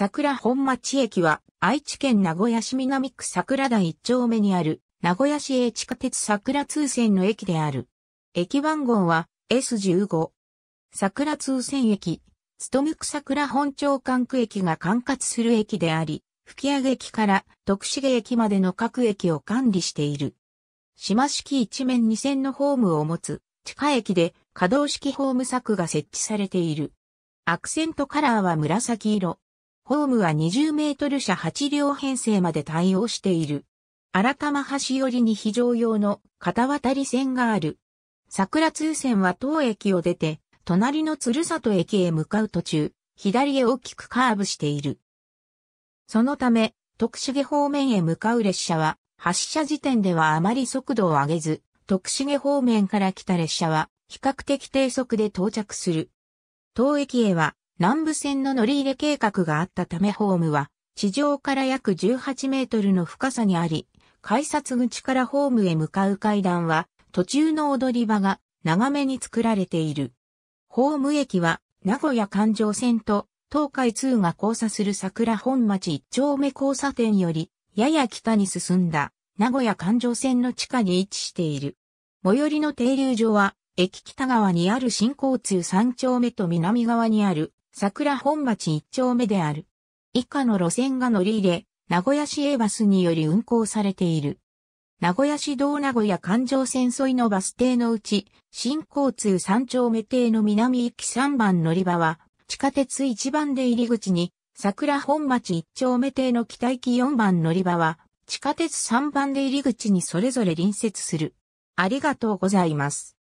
桜本町駅は愛知県名古屋市南区桜台一丁目にある名古屋市営地下鉄桜通線の駅である。駅番号は S15。桜通線駅、勤区桜本町管区駅が管轄する駅であり、吹上駅から徳重駅までの各駅を管理している。島式一面二線のホームを持つ地下駅で可動式ホーム柵が設置されている。アクセントカラーは紫色。ホームは20メートル車8両編成まで対応している。荒玉橋寄りに非常用の片渡り線がある。桜通線は当駅を出て、隣の鶴里駅へ向かう途中、左へ大きくカーブしている。そのため、徳重方面へ向かう列車は、発車時点ではあまり速度を上げず、徳重方面から来た列車は、比較的低速で到着する。当駅へは、南部線の乗り入れ計画があったためホームは地上から約18メートルの深さにあり、改札口からホームへ向かう階段は途中の踊り場が長めに作られている。ホーム駅は名古屋環状線と東海通が交差する桜本町一丁目交差点よりやや北に進んだ名古屋環状線の地下に位置している。最寄りの停留所は駅北側にある新交通三丁目と南側にある桜本町一丁目である。以下の路線が乗り入れ、名古屋市営バスにより運行されている。名古屋市道名古屋環状線沿いのバス停のうち、新交通三丁目停の南行き3番乗り場は、地下鉄一番で入り口に、桜本町一丁目停の北行き4番乗り場は、地下鉄3番で入り口にそれぞれ隣接する。ありがとうございます。